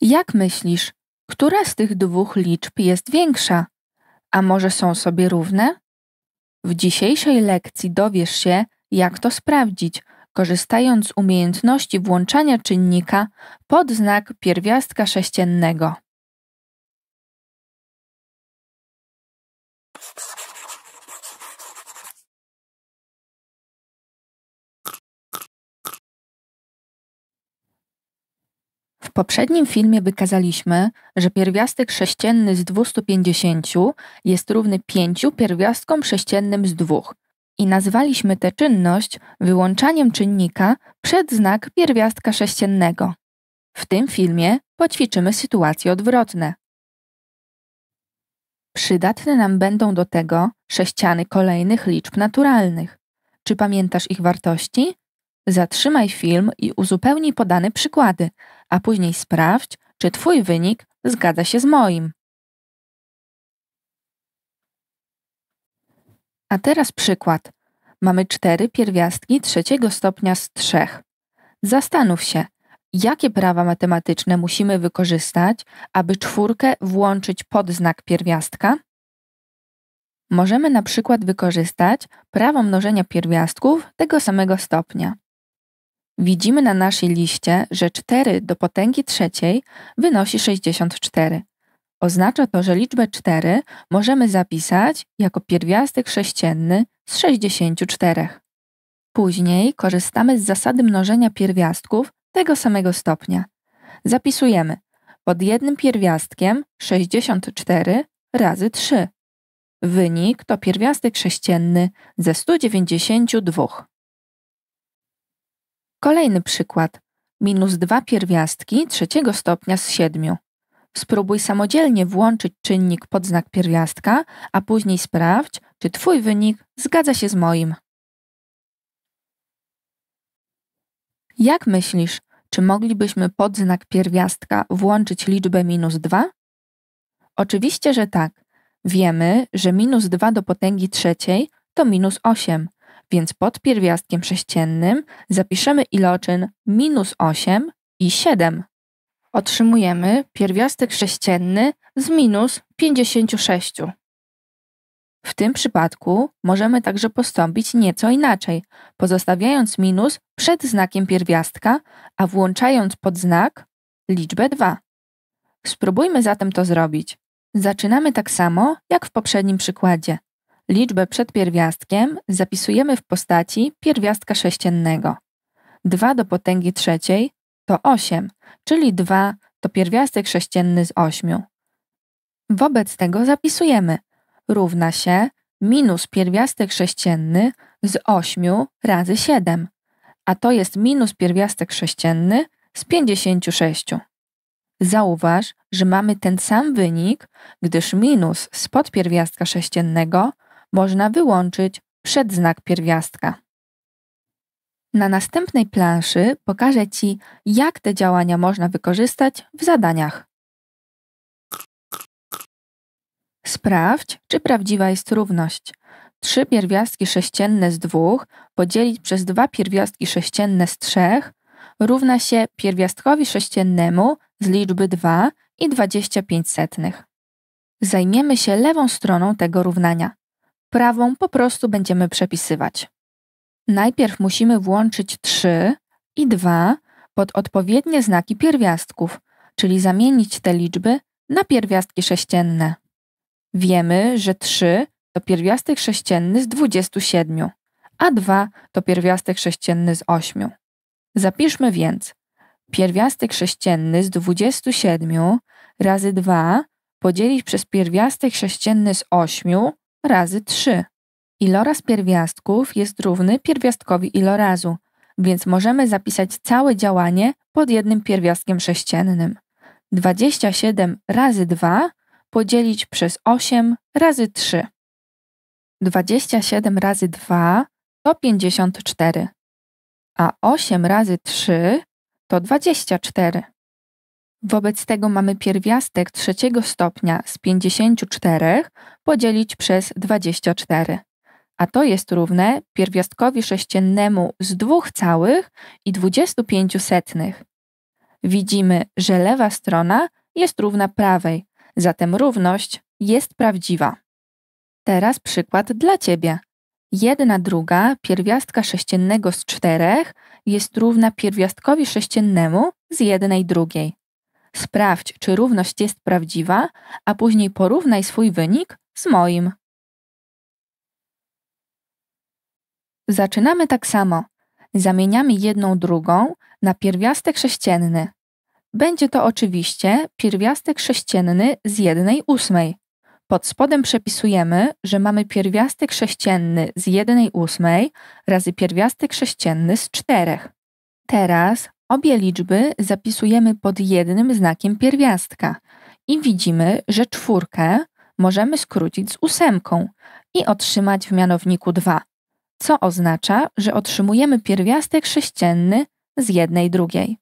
Jak myślisz, która z tych dwóch liczb jest większa? A może są sobie równe? W dzisiejszej lekcji dowiesz się, jak to sprawdzić, korzystając z umiejętności włączania czynnika pod znak pierwiastka sześciennego. poprzednim filmie wykazaliśmy, że pierwiastek sześcienny z 250 jest równy 5 pierwiastkom sześciennym z 2 i nazwaliśmy tę czynność wyłączaniem czynnika przed znak pierwiastka sześciennego. W tym filmie poćwiczymy sytuacje odwrotne. Przydatne nam będą do tego sześciany kolejnych liczb naturalnych. Czy pamiętasz ich wartości? Zatrzymaj film i uzupełnij podane przykłady, a później sprawdź, czy Twój wynik zgadza się z moim. A teraz przykład. Mamy cztery pierwiastki trzeciego stopnia z trzech. Zastanów się, jakie prawa matematyczne musimy wykorzystać, aby czwórkę włączyć pod znak pierwiastka? Możemy na przykład wykorzystać prawo mnożenia pierwiastków tego samego stopnia. Widzimy na naszej liście, że 4 do potęgi trzeciej wynosi 64. Oznacza to, że liczbę 4 możemy zapisać jako pierwiastek sześcienny z 64. Później korzystamy z zasady mnożenia pierwiastków tego samego stopnia. Zapisujemy pod jednym pierwiastkiem 64 razy 3. Wynik to pierwiastek sześcienny ze 192. Kolejny przykład. Minus dwa pierwiastki trzeciego stopnia z siedmiu. Spróbuj samodzielnie włączyć czynnik pod znak pierwiastka, a później sprawdź, czy Twój wynik zgadza się z moim. Jak myślisz, czy moglibyśmy pod znak pierwiastka włączyć liczbę minus 2? Oczywiście, że tak. Wiemy, że minus 2 do potęgi trzeciej to minus 8, więc pod pierwiastkiem sześciennym zapiszemy iloczyn minus 8 i 7. Otrzymujemy pierwiastek sześcienny z minus 56. W tym przypadku możemy także postąpić nieco inaczej, pozostawiając minus przed znakiem pierwiastka, a włączając pod znak liczbę 2. Spróbujmy zatem to zrobić. Zaczynamy tak samo jak w poprzednim przykładzie. Liczbę przed pierwiastkiem zapisujemy w postaci pierwiastka sześciennego. 2 do potęgi trzeciej to 8, czyli 2 to pierwiastek sześcienny z 8. Wobec tego zapisujemy równa się minus pierwiastek sześcienny z 8 razy 7, a to jest minus pierwiastek sześcienny z 56. Zauważ, że mamy ten sam wynik, gdyż minus spod pierwiastka sześciennego – można wyłączyć przed znak pierwiastka. Na następnej planszy pokażę Ci, jak te działania można wykorzystać w zadaniach. Sprawdź, czy prawdziwa jest równość. Trzy pierwiastki sześcienne z dwóch podzielić przez dwa pierwiastki sześcienne z trzech równa się pierwiastkowi sześciennemu z liczby 2 i 25 setnych. Zajmiemy się lewą stroną tego równania prawą po prostu będziemy przepisywać. Najpierw musimy włączyć 3 i 2 pod odpowiednie znaki pierwiastków, czyli zamienić te liczby na pierwiastki sześcienne. Wiemy, że 3 to pierwiastek sześcienny z 27, a 2 to pierwiastek sześcienny z 8. Zapiszmy więc pierwiastek sześcienny z 27 razy 2 podzielić przez pierwiastek sześcienny z 8 razy 3. Iloraz pierwiastków jest równy pierwiastkowi ilorazu, więc możemy zapisać całe działanie pod jednym pierwiastkiem sześciennym. 27 razy 2 podzielić przez 8 razy 3. 27 razy 2 to 54, a 8 razy 3 to 24. Wobec tego mamy pierwiastek trzeciego stopnia z 54 podzielić przez 24, a to jest równe pierwiastkowi sześciennemu z całych i setnych. Widzimy, że lewa strona jest równa prawej, zatem równość jest prawdziwa. Teraz przykład dla Ciebie. jedna druga pierwiastka sześciennego z czterech jest równa pierwiastkowi sześciennemu z jednej drugiej. Sprawdź, czy równość jest prawdziwa, a później porównaj swój wynik z moim. Zaczynamy tak samo. Zamieniamy jedną drugą na pierwiastek sześcienny. Będzie to oczywiście pierwiastek sześcienny z jednej ósmej. Pod spodem przepisujemy, że mamy pierwiastek sześcienny z jednej ósmej razy pierwiastek sześcienny z czterech. Teraz Obie liczby zapisujemy pod jednym znakiem pierwiastka i widzimy, że czwórkę możemy skrócić z ósemką i otrzymać w mianowniku 2, co oznacza, że otrzymujemy pierwiastek sześcienny z jednej drugiej.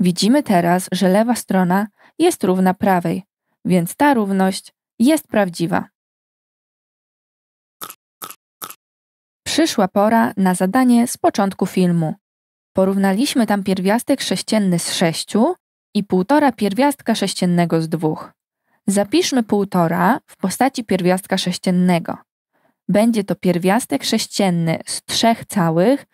Widzimy teraz, że lewa strona jest równa prawej, więc ta równość jest prawdziwa. Przyszła pora na zadanie z początku filmu. Porównaliśmy tam pierwiastek sześcienny z 6 i półtora pierwiastka sześciennego z 2. Zapiszmy półtora w postaci pierwiastka sześciennego. Będzie to pierwiastek sześcienny z 3 całych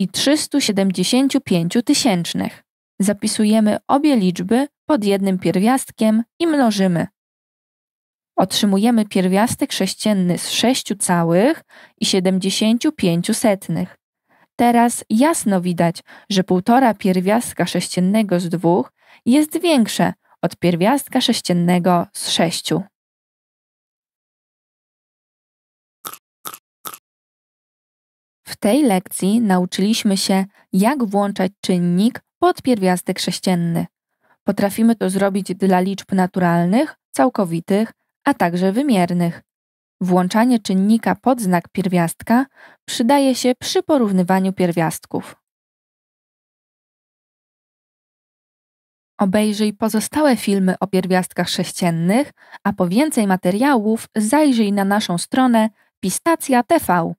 i 375 tysięcznych. Zapisujemy obie liczby pod jednym pierwiastkiem i mnożymy. Otrzymujemy pierwiastek sześcienny z 6 całych i 75 setnych. Teraz jasno widać, że półtora pierwiastka sześciennego z dwóch jest większe od pierwiastka sześciennego z sześciu. W tej lekcji nauczyliśmy się, jak włączać czynnik pod pierwiastek sześcienny. Potrafimy to zrobić dla liczb naturalnych, całkowitych, a także wymiernych. Włączanie czynnika pod znak pierwiastka przydaje się przy porównywaniu pierwiastków. Obejrzyj pozostałe filmy o pierwiastkach sześciennych, a po więcej materiałów zajrzyj na naszą stronę Pistacja TV.